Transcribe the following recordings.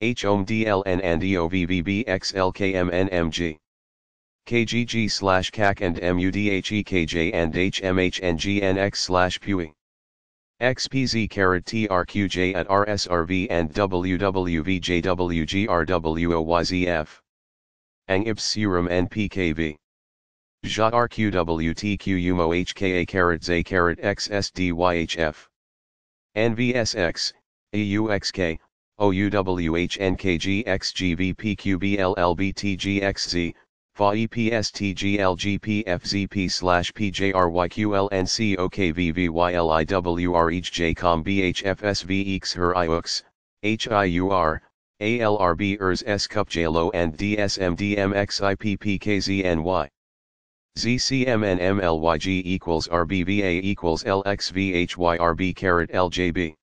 HOMDLN and EOVVBXLKMNMG. slash CAC and MUDHEKJ and HMHNGNX slash XPZ TRQJ at RSRV and WWVJWGRWOYZF. Ang Ipsurum NPKV. Jot RQWTQUMO HKA Z NVSX, EUXK, OUWHNKGXGVPQBLLBTGXZ, COM slash CUP J L O HIUR, ALRB ERS and DSMDMXIPPKZNY. ZCMNMLYG equals RBVA equals LXVHYRB carat LJB.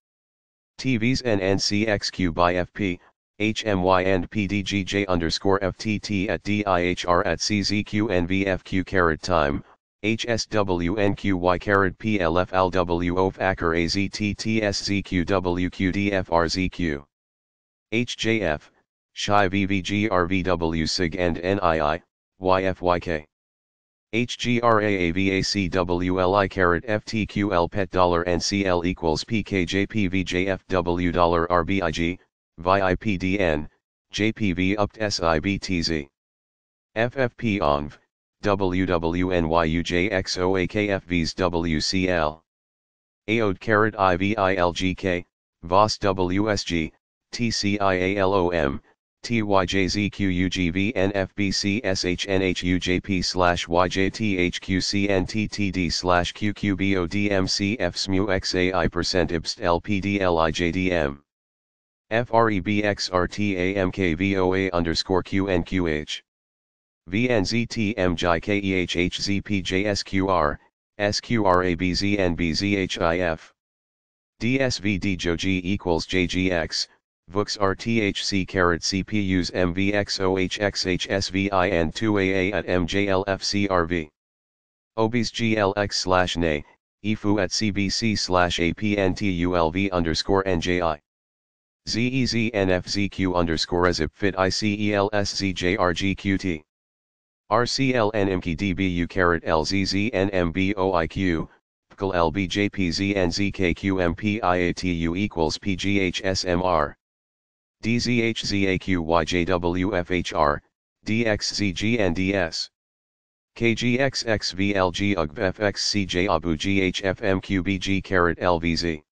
TVs NNCXQ by FP, HMY and PDGJ underscore FTT at DIHR at CZQNVFQ carrot time, HSWNQY carat PLFLW OF ACR AZTTSZQWQDFRZQ. HJF, SHI VVGRVW SIG and NII, YFYK. HGRAAVACWLI carat FTQL PET dollar NCL equals PKJPVJFW dollar RBIG, VIPDN, JPV UPT SIBTZ. FFP ONV, WWNYUJXOAKFVs WCL. AOD carat IVILGK, VOS WSG, TCIALOM, tyjzqugvnfbcshnhujp slash yjthqcnttd slash qqbodmcfsmuxai percent ibst lpdlijdm. FREBXRTAMKVOA underscore QNQH. VNZTMJKEHHZPJSQR, SQRABZNBZHIF. DSVDJOG equals JGX, VUX RTHC carat CPUs MVXOHXHSVI and 2AA at MJLFCRV. OBIS GLX slash nay EFU at CBC slash APNTULV underscore NJI. ZEZNFZQ underscore EZIP fit ICELSZJRGQT. RCLNMKDBU carat LZZNMBOIQ, PCL LBJPZNZKQMPIATU equals PGHSMR. DZHZAQYJWFHR, DXZGNDS. carat LVZ.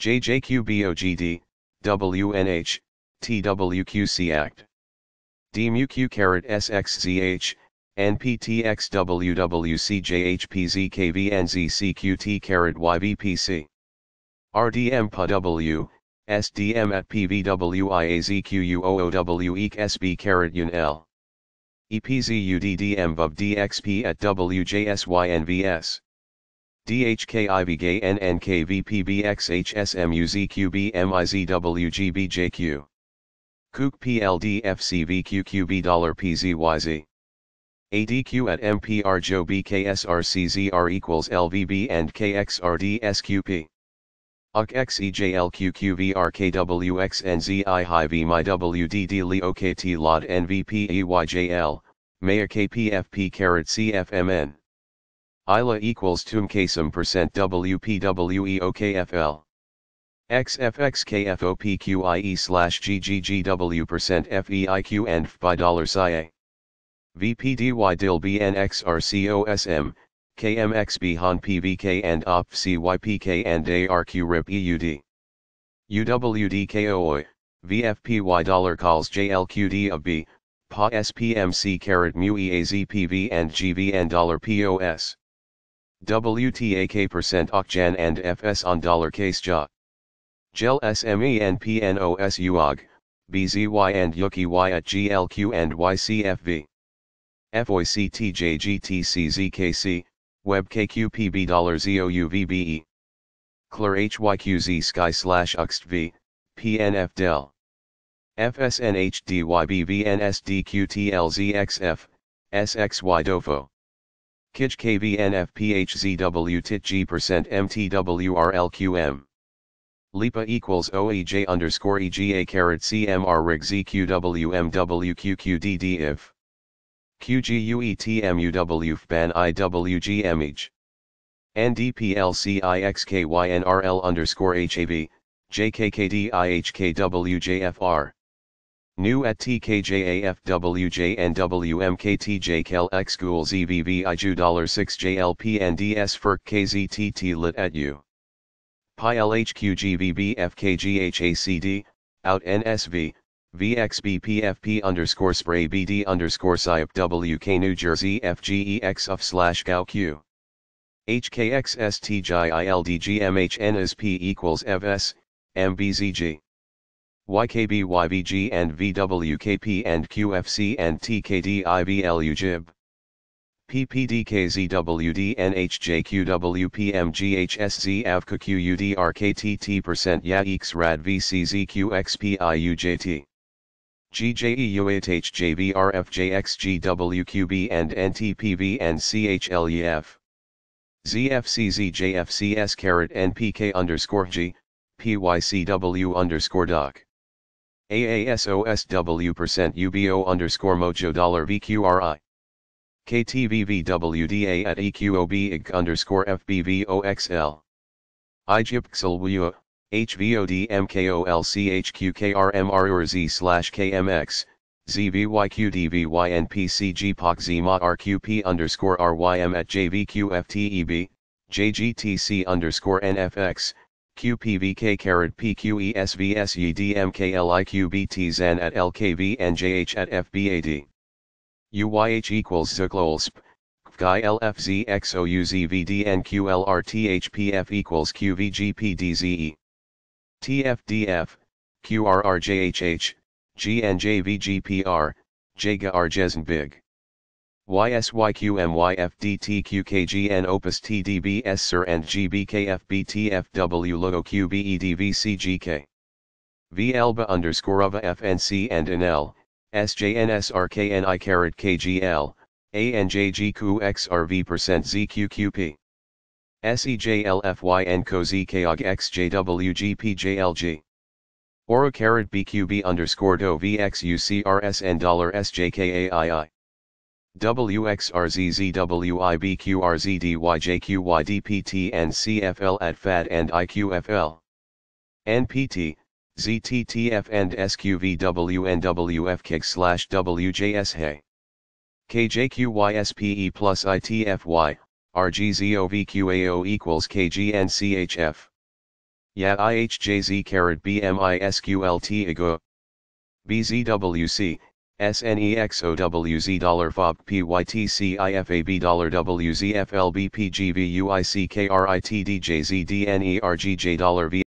JJQBOGD, WNH, TWQC Act. DMUQ carat SXZH, NPTXWWCJHPZKVNZCQT carat YVPC. RDM SDM at PVWIAZQUOOWEEK carat un L. EPZUDDM DXP at WJSYNVS. DHKIVGAY NNKVPBXHSMUZQBMIZWGBJQ. KOOK PLDFCVQQB dollar ADQ at M P R J O B K S R C Z R equals LVB and KXRDSQP. UK XEJLQQVRKWXNZI High V My WDD Li NVPEYJL, Carrot CFMN. ILA equals TUM KSUM percent w p w e o k f l x f x k f o p q i e slash GGGW percent FEIQ and by dollar SIA. VPDY DIL BNXRCOSM, KMXB PVK and OP CYPK and ARQ RIP EUD. UWDKOI, VFPY dollar calls JLQD of B, PA SPMC carat mu EAZPV and GVN dollar POS. WTAK percent OCJAN and FS on dollar case JA. GEL SME and PNOS UOG, BZY and YUKI at GLQ and YCFV. FOICTJGTCZKC, Web KQPB $EOUVBE. HYQZ Sky slash PNF FSNHDYBVNSDQTLZXF, KIJ KVNFPHZW MTWRLQM. LIPA equals OEJ underscore EGA carat CMR RIG ZQWMWQQDD if. QGUETMUW IWGMH. NDPLCIXKYNRL underscore HAB, JKKDIHKWJFR. New at TKJAFWJNWMKTJKLXGhoul $6JLPNDS FERC KZTT lit at U. out NSV, VXBPFP underscore spray BD underscore SIOP WK New Jersey FGEX of slash GAO Q. HKXSTGILDGMHNSP equals FS, MBZG. YKBYVG and VWKP and QFC and TKDIVLUJIB. percent YAEX RAD VCZQXPIUJT. GJEUHJBRFJXGWQB and NTPV and CHLEF. ZFCZJFCS carat NPK underscore G, PYCW underscore doc. AASOSW percent UBO underscore mojo dollar VQRI. KTVVWDA at EQOB underscore FBVOXL. IGYPXL HVODMKOLCHQKRMRURZ slash KMX, ZVYQDVYNPCGPOCZMA RQP underscore RYM at JVQFTEB, JGTC underscore NFX, QPVK carat PQESVSEDMKLIQBTZAN at LKVNJH at FBAD. UYH equals ZUKLOLSP, GUI LFZXOUZVDNQLRTHPF equals QVGPDZE. TFDF, QRRJHH, GNJVGPR, YSYQMYFDTQKGN Opus TDBS Sir and GBKFBTFW Logo QBEDVCGK. underscore UVA FNC and NL, SJNSRKNI KGL, ANJGQXRV percent ZQQP. SEJLFYN COZKOG carat BQB underscore DOVXUCRSN dollar SJKAII. and CFL at FAD and IQFL. NPT, ZTTF and SQVWNWF slash WJSHey. KJQYSPE plus ITFY, RGZOVQAO equals KGNCHF. Ya IHJZ carat BMISQLT BZWC, SNEXOWZ dollar FOB PYTCIFAB dollar WZFLBPGVUICKRITDJZDNERGJ dollar V.